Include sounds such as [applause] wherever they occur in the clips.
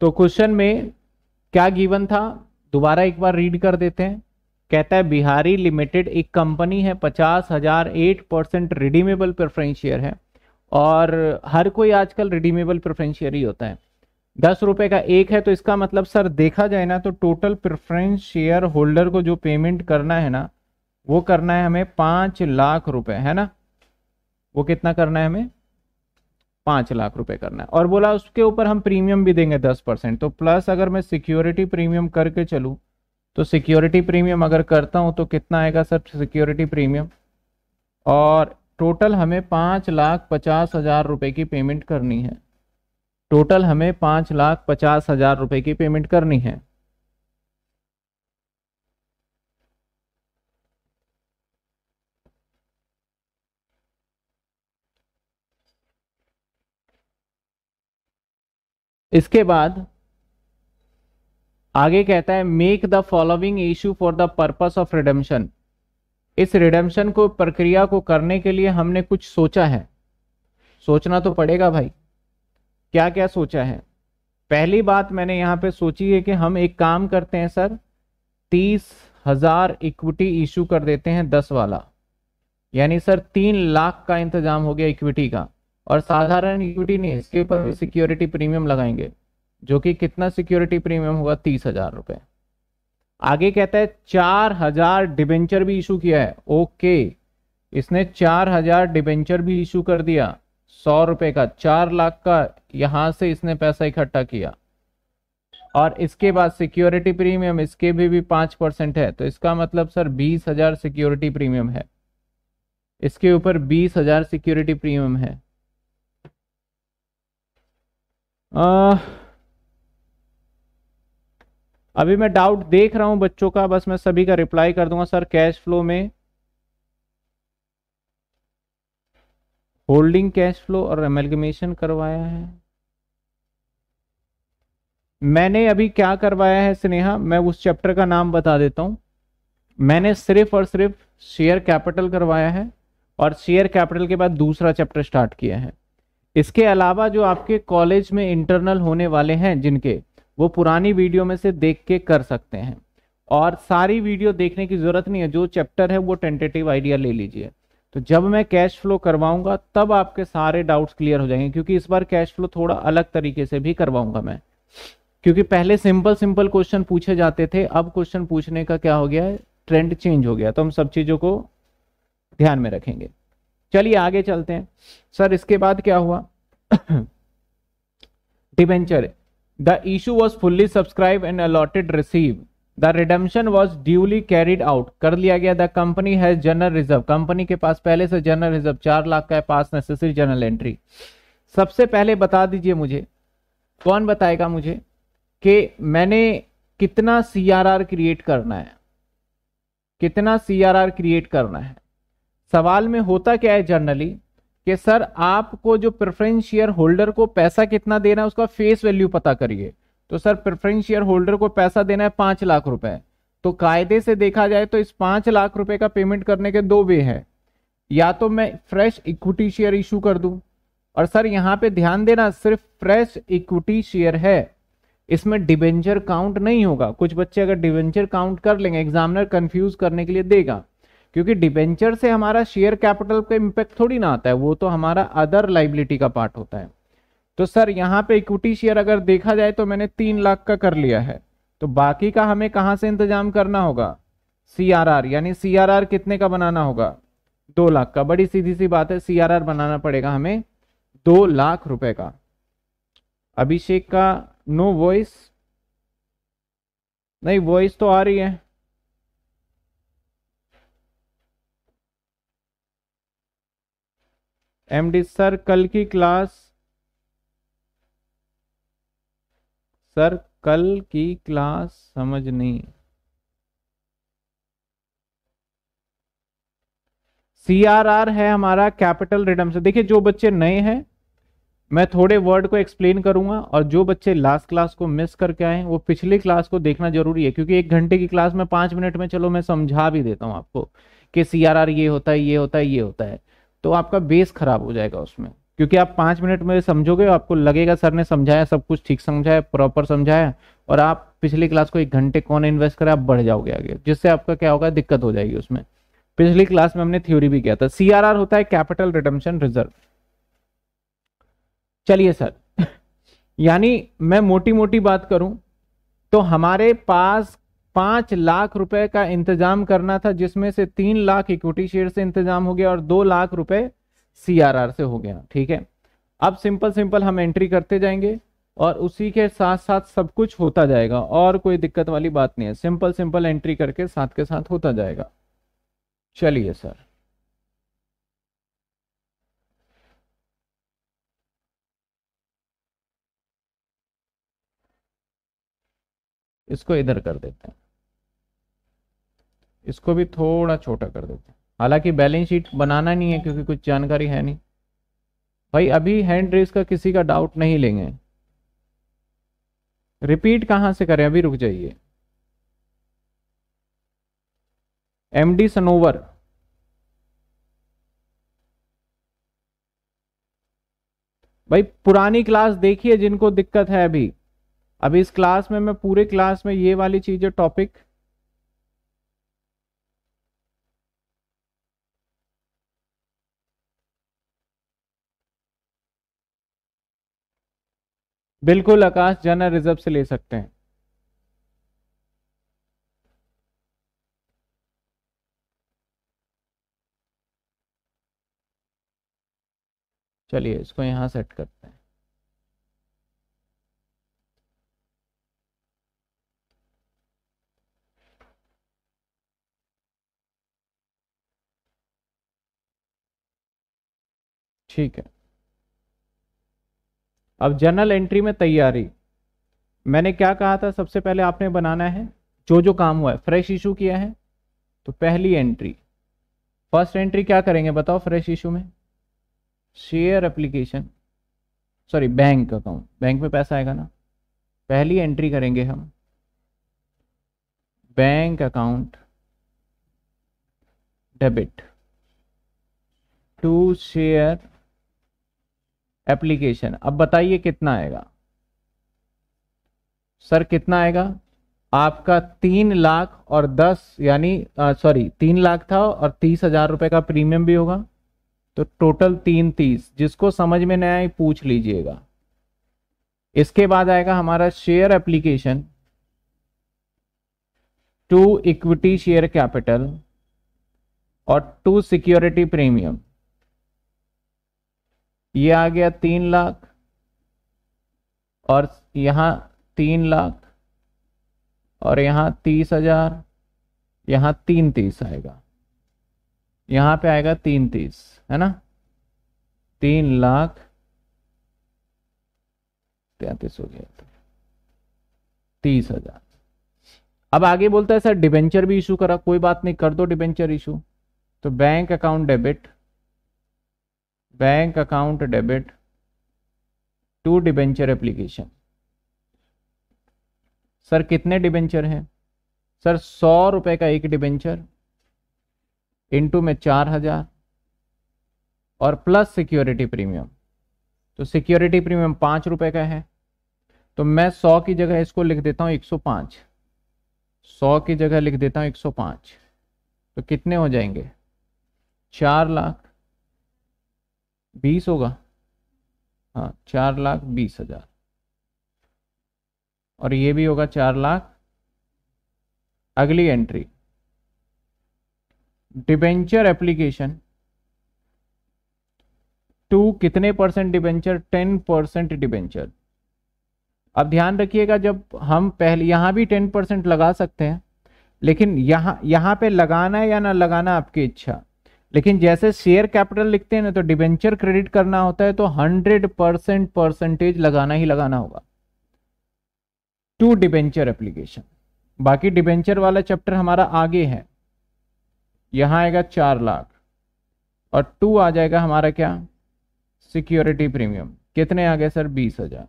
तो क्वेश्चन में क्या गिवन था दोबारा एक बार रीड कर देते हैं कहता है बिहारी लिमिटेड एक कंपनी है पचास हजार eight percent redeemable preference share है और हर कोई आजकल रिडीमेबल प्रेफरेंस शेयर ही होता है दस रुपए का एक है तो इसका मतलब सर देखा जाए ना तो टोटल प्रेफरेंस शेयर होल्डर को जो पेमेंट करना है ना वो करना है हमें पांच लाख रुपए है ना वो कितना करना है हमें पाँच लाख रुपए करना है और बोला उसके ऊपर हम प्रीमियम भी देंगे दस परसेंट तो प्लस अगर मैं सिक्योरिटी प्रीमियम करके चलूँ तो सिक्योरिटी प्रीमियम अगर करता हूँ तो कितना आएगा सर सिक्योरिटी प्रीमियम और टोटल हमें पाँच लाख पचास हज़ार रुपये की पेमेंट करनी है टोटल हमें पाँच लाख पचास हज़ार रुपये की पेमेंट करनी है इसके बाद आगे कहता है make the following issue for the purpose of redemption इस रिडम्शन को प्रक्रिया को करने के लिए हमने कुछ सोचा है सोचना तो पड़ेगा भाई क्या क्या सोचा है पहली बात मैंने यहां पे सोची है कि हम एक काम करते हैं सर तीस हजार इक्विटी इशू कर देते हैं दस वाला यानी सर तीन लाख का इंतजाम हो गया इक्विटी का और साधारण इक्विटी नहीं इसके ऊपर सिक्योरिटी प्रीमियम लगाएंगे जो कि कितना सिक्योरिटी प्रीमियम होगा तीस हजार रुपए आगे कहता है चार हजार डिबेंचर भी इशू किया है ओके इसने चार हजार डिबेंचर भी इशू कर दिया सौ रुपए का चार लाख का यहां से इसने पैसा इकट्ठा किया और इसके बाद सिक्योरिटी प्रीमियम इसके भी भी पांच परसेंट है तो इसका मतलब सर बीस हजार सिक्योरिटी प्रीमियम है इसके ऊपर बीस हजार सिक्योरिटी प्रीमियम है आ, अभी मैं डाउट देख रहा हूं बच्चों का बस मैं सभी का रिप्लाई कर दूंगा सर कैश फ्लो में होल्डिंग कैश फ्लो और एमेलगमेशन करवाया है मैंने अभी क्या करवाया है स्नेहा मैं उस चैप्टर का नाम बता देता हूं मैंने सिर्फ और सिर्फ शेयर कैपिटल करवाया है और शेयर कैपिटल के बाद दूसरा चैप्टर स्टार्ट किया है इसके अलावा जो आपके कॉलेज में इंटरनल होने वाले हैं जिनके वो पुरानी वीडियो में से देख के कर सकते हैं और सारी वीडियो देखने की ज़रूरत नहीं है जो चैप्टर है वो टेंटेटिव आइडिया ले लीजिए तो जब मैं कैश फ्लो करवाऊंगा तब आपके सारे डाउट्स क्लियर हो जाएंगे क्योंकि इस बार कैश फ्लो थोड़ा अलग तरीके से भी करवाऊंगा मैं क्योंकि पहले सिंपल सिंपल क्वेश्चन पूछे जाते थे अब क्वेश्चन पूछने का क्या हो गया है ट्रेंड चेंज हो गया तो हम सब चीज़ों को ध्यान में रखेंगे चलिए आगे चलते हैं सर इसके बाद क्या हुआ debenture the issue was fully subscribed and allotted received the redemption was duly carried out कर लिया गया the company has general reserve company के पास पहले से जनरल रिजर्व चार लाख का है पास नेसेसरी जनरल एंट्री सबसे पहले बता दीजिए मुझे कौन बताएगा मुझे कि मैंने कितना सी क्रिएट करना है कितना सी क्रिएट करना है सवाल में होता क्या है जर्नली कि सर आपको जो प्रेफरेंस शेयर होल्डर को पैसा कितना देना है उसका फेस वैल्यू पता करिए तो सर प्रेफरेंस शेयर होल्डर को पैसा देना है पांच लाख रुपए तो कायदे से देखा जाए तो इस पांच लाख रुपए का पेमेंट करने के दो वे हैं या तो मैं फ्रेश इक्विटी शेयर इशू कर दूं और सर यहाँ पे ध्यान देना सिर्फ फ्रेश इक्विटी शेयर है इसमें डिवेंचर काउंट नहीं होगा कुछ बच्चे अगर डिवेंचर काउंट कर लेंगे एग्जामिनर कंफ्यूज करने के लिए देगा क्योंकि डिबेंचर से हमारा शेयर कैपिटल का इम्पैक्ट थोड़ी ना आता है वो तो हमारा अदर लाइबिलिटी का पार्ट होता है तो सर यहाँ पे इक्विटी शेयर अगर देखा जाए तो मैंने तीन लाख का कर लिया है तो बाकी का हमें कहाँ से इंतजाम करना होगा सी यानी सी कितने का बनाना होगा दो लाख का बड़ी सीधी सी बात है सी बनाना पड़ेगा हमें दो लाख रुपए का अभिषेक का नो वॉइस नहीं वॉइस तो आ रही है एमडी सर कल की क्लास सर कल की क्लास समझ नहीं सी आर आर है हमारा कैपिटल रिडम से देखिए जो बच्चे नए हैं मैं थोड़े वर्ड को एक्सप्लेन करूंगा और जो बच्चे लास्ट क्लास को मिस करके आए वो पिछली क्लास को देखना जरूरी है क्योंकि एक घंटे की क्लास में पांच मिनट में चलो मैं समझा भी देता हूं आपको कि सी आर आर ये होता है ये होता है ये होता है तो आपका बेस खराब हो जाएगा उसमें क्योंकि आप पांच मिनट में समझोगे आपको लगेगा सर ने समझाया सब कुछ ठीक समझाया प्रॉपर समझाया और आप पिछली क्लास को एक घंटे कौन इन्वेस्ट करें आप बढ़ जाओगे आगे जिससे आपका क्या होगा दिक्कत हो जाएगी उसमें पिछली क्लास में हमने थ्योरी भी किया था सी होता है कैपिटल रिडम्शन रिजर्व चलिए सर [laughs] यानी मैं मोटी मोटी बात करूं तो हमारे पास पांच लाख रुपए का इंतजाम करना था जिसमें से तीन लाख इक्विटी शेयर से इंतजाम हो गया और दो लाख रुपए सीआरआर से हो गया ठीक है अब सिंपल सिंपल हम एंट्री करते जाएंगे और उसी के साथ साथ सब कुछ होता जाएगा और कोई दिक्कत वाली बात नहीं है सिंपल सिंपल एंट्री करके साथ के साथ होता जाएगा चलिए सर इसको इधर कर देते हैं इसको भी थोड़ा छोटा कर देते हैं हालांकि बैलेंस शीट बनाना नहीं है क्योंकि कुछ जानकारी है नहीं भाई अभी हैंड रेस का किसी का डाउट नहीं लेंगे रिपीट कहां से करें अभी रुक जाइए एमडी सनोवर भाई पुरानी क्लास देखिए जिनको दिक्कत है अभी अभी इस क्लास में मैं पूरे क्लास में ये वाली चीजें टॉपिक बिल्कुल आकाश जनरल रिजर्व से ले सकते हैं चलिए इसको यहां सेट करते हैं ठीक है अब जर्नल एंट्री में तैयारी मैंने क्या कहा था सबसे पहले आपने बनाना है जो जो काम हुआ है फ्रेश इशू किया है तो पहली एंट्री फर्स्ट एंट्री क्या करेंगे बताओ फ्रेश इशू में share application sorry bank account bank में पैसा आएगा ना पहली एंट्री करेंगे हम bank account debit to share application अब बताइए कितना आएगा सर कितना आएगा आपका तीन लाख और दस यानी सॉरी तीन लाख था और तीस हजार रुपए का प्रीमियम भी होगा तो टोटल तीन तीस जिसको समझ में नहीं आए पूछ लीजिएगा इसके बाद आएगा हमारा share application to equity share capital और टू सिक्योरिटी प्रीमियम ये आ गया तीन लाख और यहां तीन लाख और यहां तीस हजार यहां तीन तीस आएगा यहां पे आएगा तीन तीस है ना तीन लाख तैतीस हो गया तीस हजार अब आगे बोलता है सर डिबेंचर भी इशू करा कोई बात नहीं कर दो डिबेंचर इशू तो bank account debit bank account debit to debenture application sir कितने डिबेंचर हैं सर सौ रुपए का एक डिबेंचर इंटू में चार हजार और प्लस सिक्योरिटी प्रीमियम तो सिक्योरिटी प्रीमियम पांच रुपए का है तो मैं सौ की जगह इसको लिख देता हूं एक सौ पांच सौ की जगह लिख देता हूं एक सौ पांच तो कितने हो जाएंगे चार लाख बीस होगा हाँ चार लाख बीस हजार और ये भी होगा चार लाख अगली एंट्री डिबेंचर एप्लीकेशन टू कितने percent debenture ten percent debenture अब ध्यान रखिएगा जब हम पहले यहां भी टेन परसेंट लगा सकते हैं लेकिन यहां यहां पे लगाना है या ना लगाना आपकी इच्छा लेकिन जैसे शेयर कैपिटल लिखते हैं ना तो डिबेंचर क्रेडिट करना होता है तो हंड्रेड परसेंट परसेंटेज लगाना ही लगाना होगा टू डिवेंचर एप्लीकेशन बाकी डिबेंचर वाला चैप्टर हमारा आगे है यहां आएगा चार लाख और टू आ जाएगा हमारा क्या सिक्योरिटी प्रीमियम कितने आ गए सर बीस हजार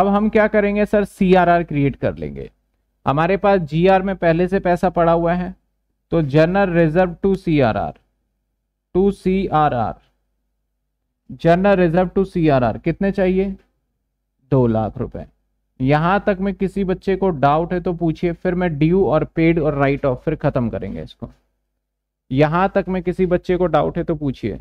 अब हम क्या करेंगे सर सीआरआर क्रिएट कर लेंगे हमारे पास जीआर में पहले से पैसा पड़ा हुआ है तो general reserve to C R R to C R R general reserve to C R R कितने चाहिए दो लाख रुपए यहां तक में किसी बच्चे को डाउट है तो पूछिए फिर मैं ड्यू और पेड और राइट ऑफ फिर खत्म करेंगे इसको यहां तक में किसी बच्चे को डाउट है तो पूछिए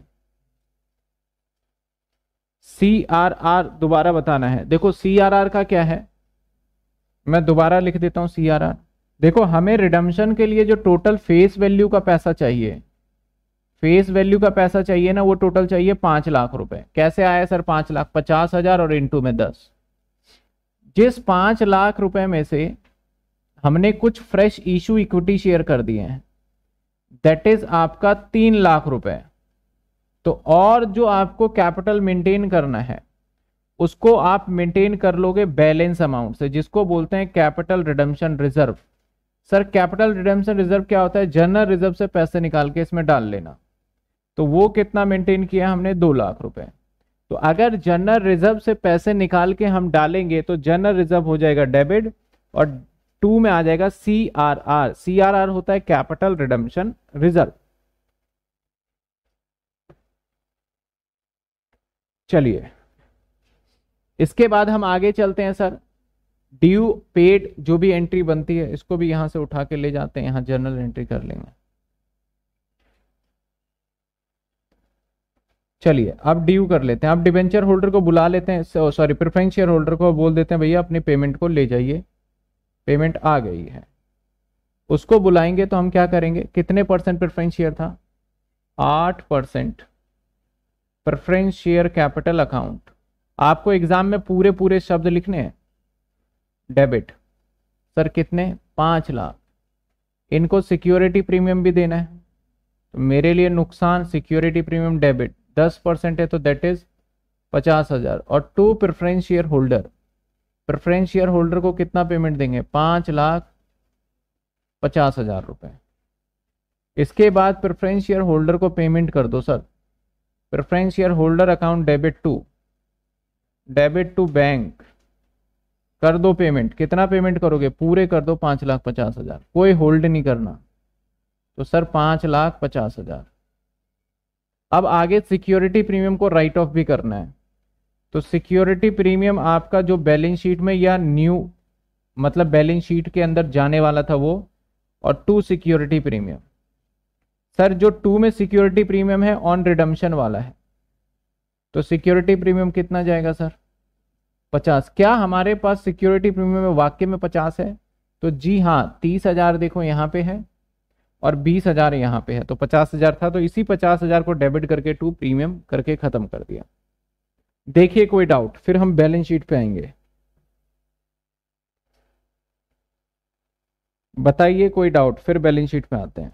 सी आर आर दोबारा बताना है देखो सी आर आर का क्या है मैं दोबारा लिख देता हूं सी आर आर देखो हमें रिडम्शन के लिए जो टोटल फेस वैल्यू का पैसा चाहिए फेस वैल्यू का पैसा चाहिए ना वो टोटल चाहिए पांच लाख रुपए कैसे आया सर पांच लाख पचास हजार और इंटू में दस जिस पांच लाख रुपए में से हमने कुछ फ्रेश इशू इक्विटी शेयर कर दिए हैं दैट इज आपका तीन लाख रुपए तो और जो आपको कैपिटल मेंटेन करना है उसको आप मेंटेन कर लोगे बैलेंस अमाउंट से जिसको बोलते हैं capital redemption reserve sir capital redemption reserve क्या होता है जनरल रिजर्व से पैसे निकाल के इसमें डाल लेना तो वो कितना मेंटेन किया हमने दो लाख रुपए तो अगर जनरल रिजर्व से पैसे निकाल के हम डालेंगे तो जनरल रिजर्व हो जाएगा डेबिट और टू में आ जाएगा C R R C R R होता है कैपिटल रिडम्पशन रिजर्व चलिए इसके बाद हम आगे चलते हैं सर ड्यू पेड जो भी एंट्री बनती है इसको भी यहां से उठा के ले जाते हैं यहां जर्नल एंट्री कर लेंगे चलिए अब ड्यू कर लेते हैं आप डिवेंचर होल्डर को बुला लेते हैं सॉरी प्रिफरेंस शेयर होल्डर को बोल देते हैं भैया अपनी पेमेंट को ले जाइए पेमेंट आ गई है उसको बुलाएंगे तो हम क्या करेंगे कितने परसेंट प्रेफरेंस शेयर था आठ percent preference share capital account आपको एग्जाम में पूरे पूरे शब्द लिखने हैं डेबिट सर कितने पाँच लाख इनको सिक्योरिटी प्रीमियम भी देना है तो मेरे लिए नुकसान सिक्योरिटी प्रीमियम डेबिट दस परसेंट है तो दैट इज पचास हजार और to preference share holder preference share holder को कितना पेमेंट देंगे पाँच लाख पचास हजार रुपये इसके बाद प्रेफरेंस शेयर होल्डर को पेमेंट कर दो sir preference share holder account debit to debit to bank कर दो पेमेंट कितना पेमेंट करोगे पूरे कर दो पांच लाख पचास हजार कोई होल्ड नहीं करना तो सर पांच लाख पचास हजार अब आगे सिक्योरिटी प्रीमियम को राइट ऑफ भी करना है तो सिक्योरिटी प्रीमियम आपका जो बैलेंस शीट में या न्यू मतलब बैलेंस शीट के अंदर जाने वाला था वो और टू सिक्योरिटी प्रीमियम सर जो टू में सिक्योरिटी प्रीमियम है ऑन रिडम्शन वाला है तो सिक्योरिटी प्रीमियम कितना जाएगा सर पचास क्या हमारे पास सिक्योरिटी प्रीमियम में वाक्य में पचास है तो जी हाँ तीस हजार देखो यहाँ पे है और बीस हजार यहाँ पे है तो पचास हजार था तो इसी पचास हजार को डेबिट करके टू प्रीमियम करके खत्म कर दिया देखिए कोई डाउट फिर हम बैलेंस शीट पे आएंगे बताइए कोई डाउट फिर बैलेंस शीट पे आते हैं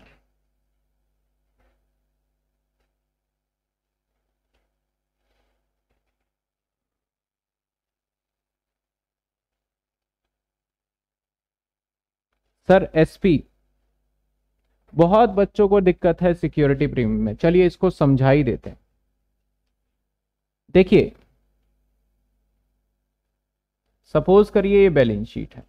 सर एसपी बहुत बच्चों को दिक्कत है सिक्योरिटी प्रीमियम में चलिए इसको समझा ही देते हैं देखिए सपोज करिए ये बैलेंस शीट है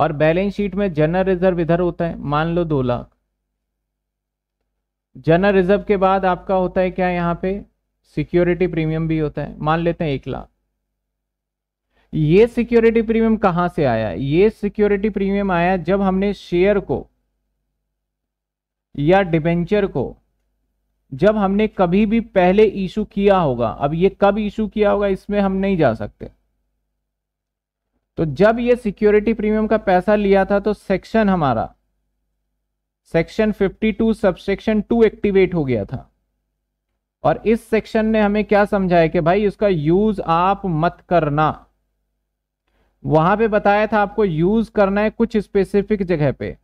और बैलेंस शीट में जनरल रिजर्व इधर होता है मान लो दो लाख जनरल रिजर्व के बाद आपका होता है क्या यहां पे सिक्योरिटी प्रीमियम भी होता है मान लेते हैं एक लाख ये सिक्योरिटी प्रीमियम कहां से आया ये सिक्योरिटी प्रीमियम आया जब हमने शेयर को या डिबेंचर को जब हमने कभी भी पहले इशू किया होगा अब ये कब इशू किया होगा इसमें हम नहीं जा सकते तो जब ये सिक्योरिटी प्रीमियम का पैसा लिया था तो सेक्शन हमारा सेक्शन 52 सबसेक्शन टू एक्टिवेट हो गया था और इस सेक्शन ने हमें क्या समझाया कि भाई उसका यूज आप मत करना वहां पे बताया था आपको यूज करना है कुछ स्पेसिफिक जगह पे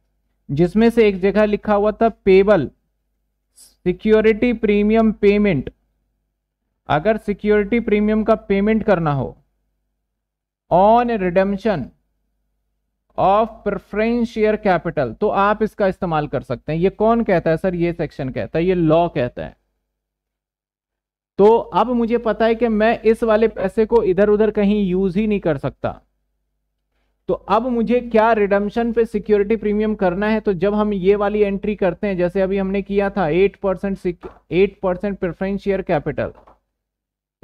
जिसमें से एक जगह लिखा हुआ था पेबल सिक्योरिटी प्रीमियम पेमेंट अगर सिक्योरिटी प्रीमियम का पेमेंट करना हो on redemption of preference share capital तो आप इसका इस्तेमाल कर सकते हैं ये कौन कहता है सर ये सेक्शन कहता है ये लॉ कहता है तो अब मुझे पता है कि मैं इस वाले पैसे को इधर उधर कहीं यूज ही नहीं कर सकता तो अब मुझे क्या रिडम्शन पे सिक्योरिटी प्रीमियम करना है तो जब हम ये वाली एंट्री करते हैं जैसे अभी हमने किया था eight percent eight percent preference share capital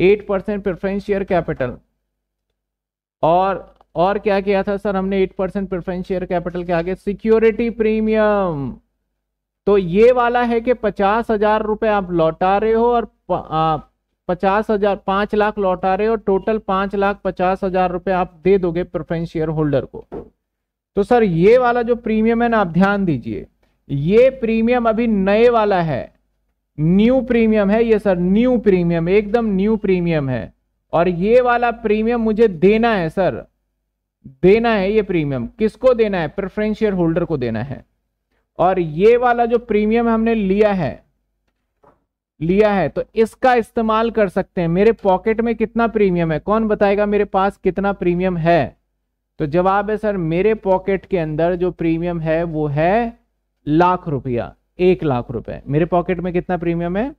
eight percent preference share capital और और क्या किया था सर हमने eight percent preference share capital के आगे सिक्योरिटी प्रीमियम तो ये वाला है कि पचास हजार रुपए आप लौटा रहे हो और पचास हजार पांच लाख लौटा रहे हो टोटल पांच लाख पचास हजार रुपए आप दे दोगे प्रेफरेंस शेयर होल्डर को तो सर ये वाला जो प्रीमियम है ना आप ध्यान दीजिए ये प्रीमियम अभी नए वाला है न्यू प्रीमियम है ये सर न्यू प्रीमियम एकदम न्यू प्रीमियम है और ये वाला प्रीमियम मुझे देना है सर देना है ये प्रीमियम किसको देना है प्रेफरेंस शेयर होल्डर को देना है और ये वाला जो प्रीमियम हमने लिया है लिया है तो इसका इस्तेमाल कर सकते हैं मेरे पॉकेट में कितना प्रीमियम है कौन बताएगा मेरे पास कितना प्रीमियम है तो जवाब है सर मेरे पॉकेट के अंदर जो प्रीमियम है वो है लाख रुपया एक लाख रुपए मेरे पॉकेट में कितना प्रीमियम है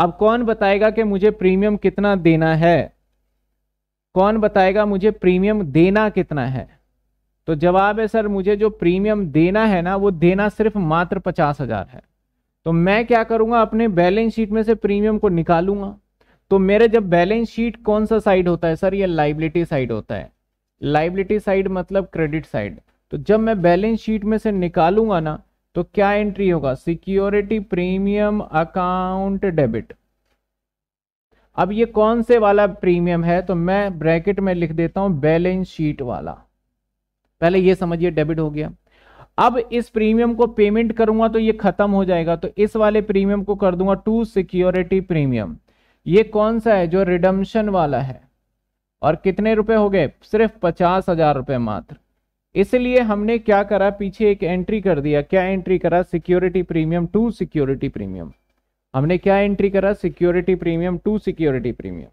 अब कौन बताएगा कि मुझे प्रीमियम कितना देना है कौन बताएगा मुझे प्रीमियम देना कितना है तो जवाब है सर मुझे जो प्रीमियम देना है ना वो देना सिर्फ मात्र पचास हजार है तो मैं क्या करूंगा अपने बैलेंस शीट में से प्रीमियम को निकालूंगा तो मेरे जब बैलेंस शीट कौन सा साइड होता है सर ये लाइबिलिटी साइड होता है लाइबिलिटी साइड मतलब क्रेडिट साइड तो जब मैं बैलेंस शीट में से निकालूंगा ना तो क्या एंट्री होगा सिक्योरिटी प्रीमियम अकाउंट डेबिट अब ये कौन से वाला प्रीमियम है तो मैं ब्रैकेट में लिख देता हूं बैलेंस शीट वाला पहले ये समझिए डेबिट हो गया अब इस प्रीमियम को पेमेंट करूंगा तो ये खत्म हो जाएगा तो इस वाले प्रीमियम को कर दूंगा टू सिक्योरिटी प्रीमियम ये कौन सा है जो रिडम्शन वाला है और कितने रुपए हो गए सिर्फ पचास हजार रुपए मात्र इसलिए हमने क्या करा पीछे एक एंट्री कर दिया क्या एंट्री करा security premium to security premium हमने क्या एंट्री करा security premium to security premium